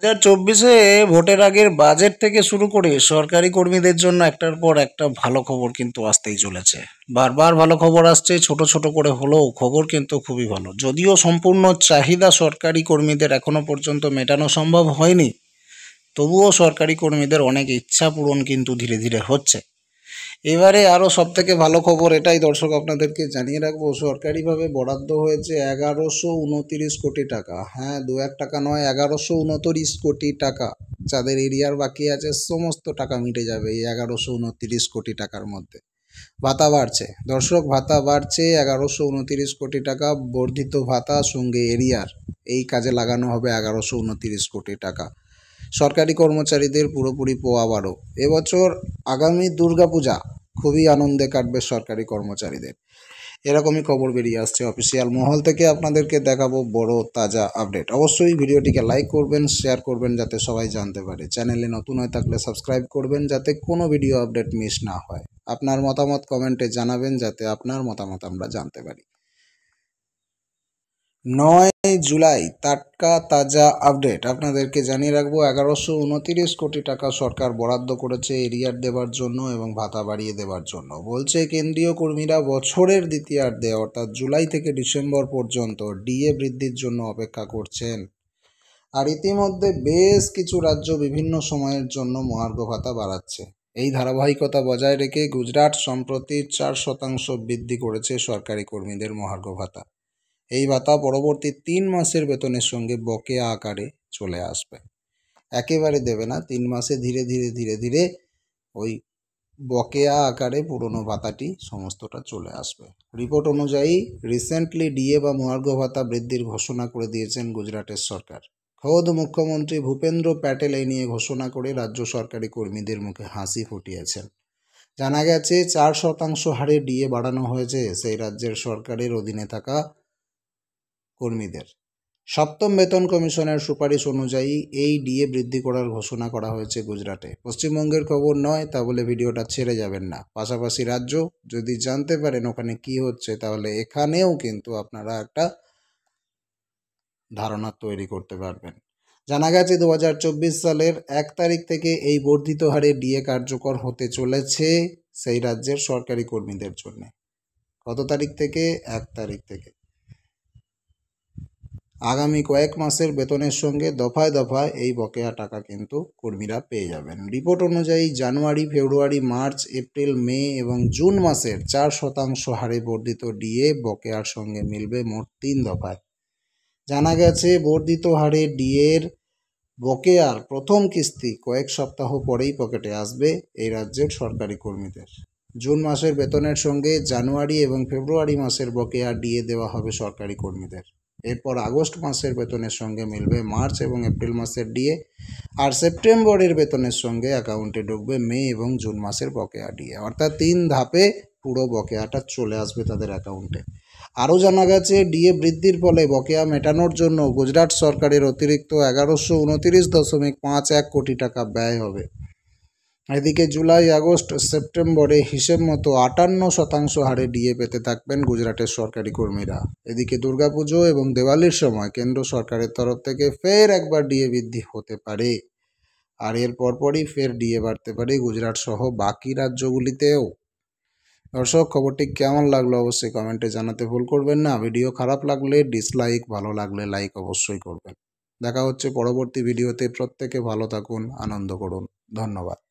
হাজার চব্বিশে ভোটের আগের বাজেট থেকে শুরু করে সরকারি কর্মীদের জন্য একটার পর একটা ভালো খবর কিন্তু আসতেই চলেছে বারবার ভালো খবর আসছে ছোট ছোট করে হলেও খবর কিন্তু খুবই ভালো যদিও সম্পূর্ণ চাহিদা সরকারি কর্মীদের এখনও পর্যন্ত মেটানো সম্ভব হয়নি তবুও সরকারি কর্মীদের অনেক ইচ্ছা পূরণ কিন্তু ধীরে ধীরে হচ্ছে এবারে আরও সবথেকে ভালো খবর এটাই দর্শক আপনাদেরকে জানিয়ে রাখবো সরকারিভাবে বরাদ্দ হয়েছে এগারোশো উনতিরিশ কোটি টাকা হ্যাঁ দু এক টাকা নয় এগারোশো উনতিরিশ কোটি টাকা যাদের এরিয়ার বাকি আছে সমস্ত টাকা মিটে যাবে এই এগারোশো উনতিরিশ কোটি টাকার মধ্যে ভাতা বাড়ছে দর্শক ভাতা বাড়ছে এগারোশো উনতিরিশ কোটি টাকা বর্ধিত ভাতা সঙ্গে এরিয়ার এই কাজে লাগানো হবে এগারোশো উনতিরিশ কোটি টাকা সরকারি কর্মচারীদের পুরোপুরি পোয়া বারো এবছর আগামী দুর্গাপূজা খুবই আনন্দে কাটবে সরকারি কর্মচারীদের এরকমই খবর বেরিয়ে আসছে অফিসিয়াল মহল থেকে আপনাদেরকে দেখাবো বড় তাজা আপডেট অবশ্যই ভিডিওটিকে লাইক করবেন শেয়ার করবেন যাতে সবাই জানতে পারে চ্যানেলে নতুন হয়ে থাকলে সাবস্ক্রাইব করবেন যাতে কোনো ভিডিও আপডেট মিস না হয় আপনার মতামত কমেন্টে জানাবেন যাতে আপনার মতামত আমরা জানতে পারি নয় জুলাই টাটকা তাজা আপডেট আপনাদেরকে জানিয়ে রাখবো এগারোশো উনতিরিশ কোটি টাকা সরকার বরাদ্দ করেছে এরিয়ার দেবার জন্য এবং ভাতা বাড়িয়ে দেবার জন্য বলছে কেন্দ্রীয় কর্মীরা বছরের দ্বিতীয়ার্ধে অর্থাৎ জুলাই থেকে ডিসেম্বর পর্যন্ত ডিএ বৃদ্ধির জন্য অপেক্ষা করছেন আর ইতিমধ্যে বেশ কিছু রাজ্য বিভিন্ন সময়ের জন্য মহার্ঘ ভাতা বাড়াচ্ছে এই ধারাবাহিকতা বজায় রেখে গুজরাট সম্প্রতি চার শতাংশ বৃদ্ধি করেছে সরকারি কর্মীদের মহার্ঘ ভাতা এই ভাতা পরবর্তী তিন মাসের বেতনের সঙ্গে বকেয়া আকারে চলে আসবে একেবারে দেবে না তিন মাসে ধীরে ধীরে ধীরে ধীরে ওই বকেয়া আকারে পুরনো ভাতাটি সমস্তটা চলে আসবে রিপোর্ট অনুযায়ী রিসেন্টলি ডিএ বা মহার্গ ভাতা বৃদ্ধির ঘোষণা করে দিয়েছেন গুজরাটের সরকার খোদ মুখ্যমন্ত্রী ভূপেন্দ্র প্যাটেল এই নিয়ে ঘোষণা করে রাজ্য সরকারি কর্মীদের মুখে হাসি ফুটিয়েছেন জানা গেছে চার শতাংশ হারে ডিএ বাড়ানো হয়েছে সেই রাজ্যের সরকারের অধীনে থাকা কর্মীদের সপ্তম বেতন কমিশনের সুপারিশ অনুযায়ী এই ডিএ বৃদ্ধি করার ঘোষণা করা হয়েছে গুজরাটে পশ্চিমবঙ্গের খবর নয় তা বলে ভিডিওটা ছেড়ে যাবেন না পাশাপাশি রাজ্য যদি জানতে পারেন ওখানে কি হচ্ছে তাহলে এখানেও কিন্তু আপনারা একটা ধারণা তৈরি করতে পারবেন জানা গেছে দু সালের এক তারিখ থেকে এই বর্ধিত হারে ডিএ কার্যকর হতে চলেছে সেই রাজ্যের সরকারি কর্মীদের জন্য কত তারিখ থেকে এক তারিখ থেকে আগামী কয়েক মাসের বেতনের সঙ্গে দফায় দফায় এই বকেয়া টাকা কিন্তু কর্মীরা পেয়ে যাবেন রিপোর্ট অনুযায়ী জানুয়ারি ফেব্রুয়ারি মার্চ এপ্রিল মে এবং জুন মাসের চার শতাংশ হারে বর্ধিত ডিএ বকেয়ার সঙ্গে মিলবে মোট তিন দফায় জানা গেছে বর্ধিত হারে ডিএর বকেয়ার প্রথম কিস্তি কয়েক সপ্তাহ পরেই পকেটে আসবে এই রাজ্যের সরকারি কর্মীদের জুন মাসের বেতনের সঙ্গে জানুয়ারি এবং ফেব্রুয়ারি মাসের বকেয়া ডিএ দেওয়া হবে সরকারি কর্মীদের এরপর আগস্ট মাসের বেতনের সঙ্গে মিলবে মার্চ এবং এপ্রিল মাসের ডিএ আর সেপ্টেম্বরের বেতনের সঙ্গে অ্যাকাউন্টে ঢুকবে মে এবং জুন মাসের বকেয়া ডিএ অর্থাৎ তিন ধাপে পুরো বকেয়াটা চলে আসবে তাদের অ্যাকাউন্টে আরও জানা গেছে ডিএ বৃদ্ধির ফলে বকেয়া মেটানোর জন্য গুজরাট সরকারের অতিরিক্ত এগারোশো উনতিরিশ দশমিক পাঁচ এক কোটি টাকা ব্যয় হবে এদিকে জুলাই আগস্ট সেপ্টেম্বরে হিসেব মতো আটান্ন শতাংশ হারে ডিএ পেতে থাকবেন গুজরাটের সরকারি কর্মীরা এদিকে দুর্গাপুজো এবং দেওয়ালির সময় কেন্দ্র সরকারের তরফ থেকে ফের একবার ডিএ বৃদ্ধি হতে পারে আর এর পরপরই ফের ডিএ বাড়তে পারে গুজরাট সহ বাকি রাজ্যগুলিতেও দর্শক খবরটি কেমন লাগলো অবশ্যই কমেন্টে জানাতে ভুল করবেন না ভিডিও খারাপ লাগলে ডিসলাইক ভালো লাগলে লাইক অবশ্যই করবেন দেখা হচ্ছে পরবর্তী ভিডিওতে প্রত্যেকে ভালো থাকুন আনন্দ করুন ধন্যবাদ